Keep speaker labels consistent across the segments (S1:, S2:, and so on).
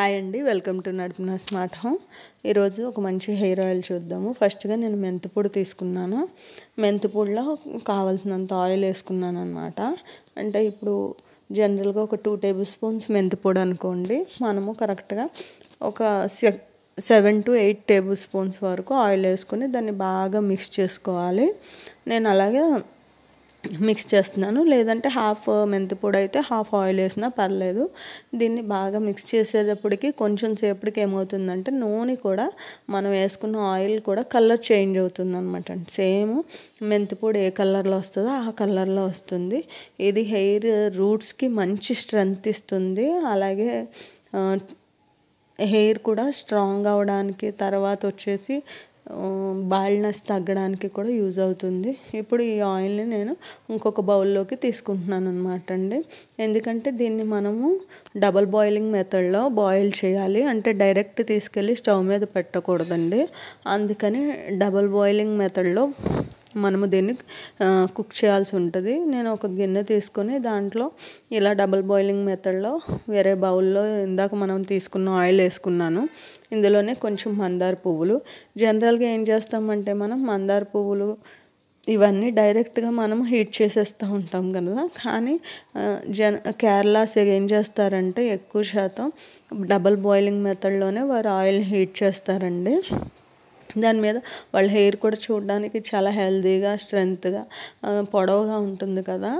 S1: hi అండి welcome to నడిపిన smart home ఈరోజు ఒక మంచి హెయిర్ ఆయిల్ చూద్దాము ఫస్ట్గా నేను మెంతిపొడి తీసుకున్నాను మెంతిపొడిలో కావాల్సినంత ఆయిల్ వేసుకున్నాను అనమాట అంటే ఇప్పుడు జనరల్గా ఒక టూ టేబుల్ స్పూన్స్ మెంతిపొడి అనుకోండి మనము కరెక్ట్గా ఒక seven to eight tablespoons వరకు ఆయిల్ వేసుకుని దాన్ని బాగా మిక్స్ చేసుకోవాలి నేను అలాగే మిక్స్ చేస్తున్నాను లేదంటే హాఫ్ మెంతి పొడి అయితే హాఫ్ ఆయిల్ వేసినా పర్లేదు దీన్ని బాగా మిక్స్ చేసేటప్పటికి కొంచెం సేపటికి ఏమవుతుందంటే నూనె కూడా మనం వేసుకున్న ఆయిల్ కూడా కలర్ చేంజ్ అవుతుంది అనమాట సేమ్ మెంతి పొడి ఏ కలర్లో వస్తుందో ఆ కలర్లో వస్తుంది ఇది హెయిర్ రూట్స్కి మంచి స్ట్రెంగ్త్ ఇస్తుంది అలాగే హెయిర్ కూడా స్ట్రాంగ్ అవడానికి తర్వాత వచ్చేసి బాల్నెస్ తగ్గడానికి కూడా యూజ్ అవుతుంది ఇప్పుడు ఈ ఆయిల్ని నేను ఇంకొక బౌల్లోకి తీసుకుంటున్నాను అనమాట అండి ఎందుకంటే దీన్ని మనము డబల్ బాయిలింగ్ మెథడ్లో బాయిల్ చేయాలి అంటే డైరెక్ట్ తీసుకెళ్ళి స్టవ్ మీద పెట్టకూడదండి అందుకని డబల్ బాయిలింగ్ మెథడ్లో మనము దీన్ని కుక్ చేయాల్సి ఉంటుంది నేను ఒక గిన్నె తీసుకొని దాంట్లో ఇలా డబుల్ బాయిలింగ్ మెథడ్లో వేరే బౌల్లో ఇందాక మనం తీసుకున్న ఆయిల్ వేసుకున్నాను ఇందులోనే కొంచెం మందార పువ్వులు జనరల్గా ఏం చేస్తామంటే మనం మందార పువ్వులు ఇవన్నీ డైరెక్ట్గా మనం హీట్ చేసేస్తూ ఉంటాం కదా కానీ జన కేరళాస్ ఏం చేస్తారంటే ఎక్కువ శాతం డబల్ బాయిలింగ్ మెథడ్లోనే వారు ఆయిల్ హీట్ చేస్తారండి దాని మీద వాళ్ళ హెయిర్ కూడా చూడడానికి చాలా హెల్దీగా స్ట్రెంగ్త్గా పొడవుగా ఉంటుంది కదా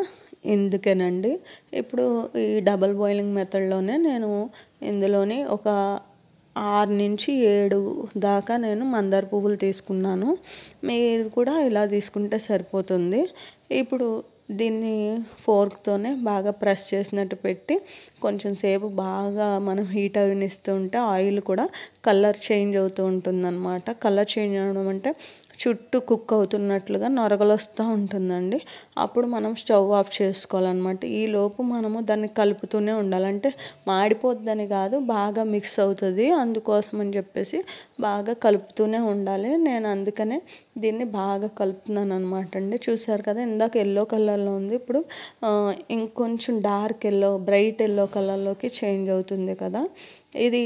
S1: ఇందుకేనండి ఇప్పుడు ఈ డబల్ బాయిలింగ్ మెథడ్లోనే నేను ఇందులోని ఒక ఆరు నుంచి ఏడు దాకా నేను మందార పువ్వులు తీసుకున్నాను మీరు కూడా ఇలా తీసుకుంటే సరిపోతుంది ఇప్పుడు దీన్ని ఫోర్క్తోనే బాగా ప్రెస్ చేసినట్టు పెట్టి కొంచెం సేపు బాగా మనం హీట్ అవనిస్తూ ఉంటే ఆయిల్ కూడా కలర్ చేంజ్ అవుతూ ఉంటుందన్నమాట కలర్ చేంజ్ అవడం అంటే చుట్టూ కుక్ అవుతున్నట్లుగా నొరగలు వస్తూ ఉంటుందండి అప్పుడు మనం స్టవ్ ఆఫ్ చేసుకోవాలన్నమాట ఈలోపు మనము దాన్ని కలుపుతూనే ఉండాలంటే మాడిపోద్దని కాదు బాగా మిక్స్ అవుతుంది అందుకోసం అని చెప్పేసి బాగా కలుపుతూనే ఉండాలి నేను అందుకనే దీన్ని బాగా కలుపుతున్నాను అనమాట అండి చూసారు కదా ఇందాక ఎల్లో కలర్లో ఉంది ఇప్పుడు ఇంకొంచెం డార్క్ ఎల్లో బ్రైట్ ఎల్లో కలర్లోకి చేంజ్ అవుతుంది కదా ఇది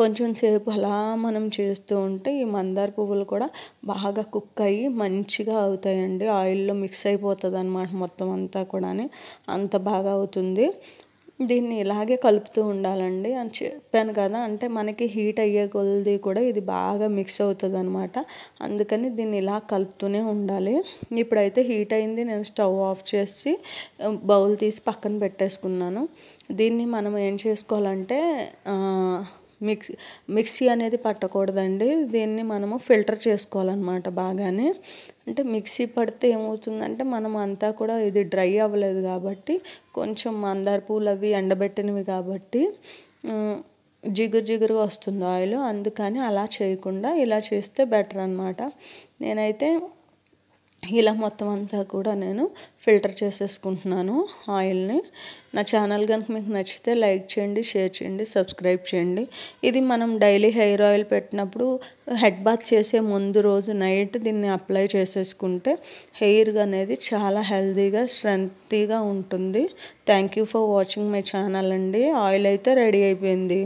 S1: కొంచెం సేపు అలా మనం చేస్తూ ఉంటే ఈ మందార పువ్వులు కూడా బాగా కుక్ అయ్యి మంచిగా అవుతాయండి ఆయిల్లో మిక్స్ అయిపోతుంది అనమాట మొత్తం అంతా కూడా అంత బాగా అవుతుంది దీన్ని ఇలాగే కలుపుతూ ఉండాలండి అని చెప్పాను కదా అంటే మనకి హీట్ అయ్యే కొలది కూడా ఇది బాగా మిక్స్ అవుతుంది అనమాట అందుకని దీన్ని ఇలా కలుపుతూనే ఉండాలి ఇప్పుడైతే హీట్ అయింది నేను స్టవ్ ఆఫ్ చేసి బౌల్ తీసి పక్కన పెట్టేసుకున్నాను దీన్ని మనం ఏం చేసుకోవాలంటే మిక్సీ మిక్సీ అనేది పట్టకూడదండి దీన్ని మనము ఫిల్టర్ చేసుకోవాలన్నమాట బాగానే అంటే మిక్సీ పడితే ఏమవుతుందంటే మనం అంతా కూడా ఇది డ్రై అవ్వలేదు కాబట్టి కొంచెం మందార పూలు అవి ఎండబెట్టినవి కాబట్టి జిగురు జిగురు వస్తుంది ఆయిల్ అందుకని అలా చేయకుండా ఇలా చేస్తే బెటర్ అనమాట నేనైతే ఇలా మొత్తం అంతా కూడా నేను ఫిల్టర్ చేసేసుకుంటున్నాను ఆయిల్ని నా ఛానల్ కనుక మీకు నచ్చితే లైక్ చేయండి షేర్ చేయండి సబ్స్క్రైబ్ చేయండి ఇది మనం డైలీ హెయిర్ ఆయిల్ పెట్టినప్పుడు హెడ్ బాత్ చేసే ముందు రోజు నైట్ దీన్ని అప్లై చేసేసుకుంటే హెయిర్ అనేది చాలా హెల్తీగా స్ట్రెంతీగా ఉంటుంది thank you for watching my channel అండి ఆయిల్ అయితే రెడీ అయిపోయింది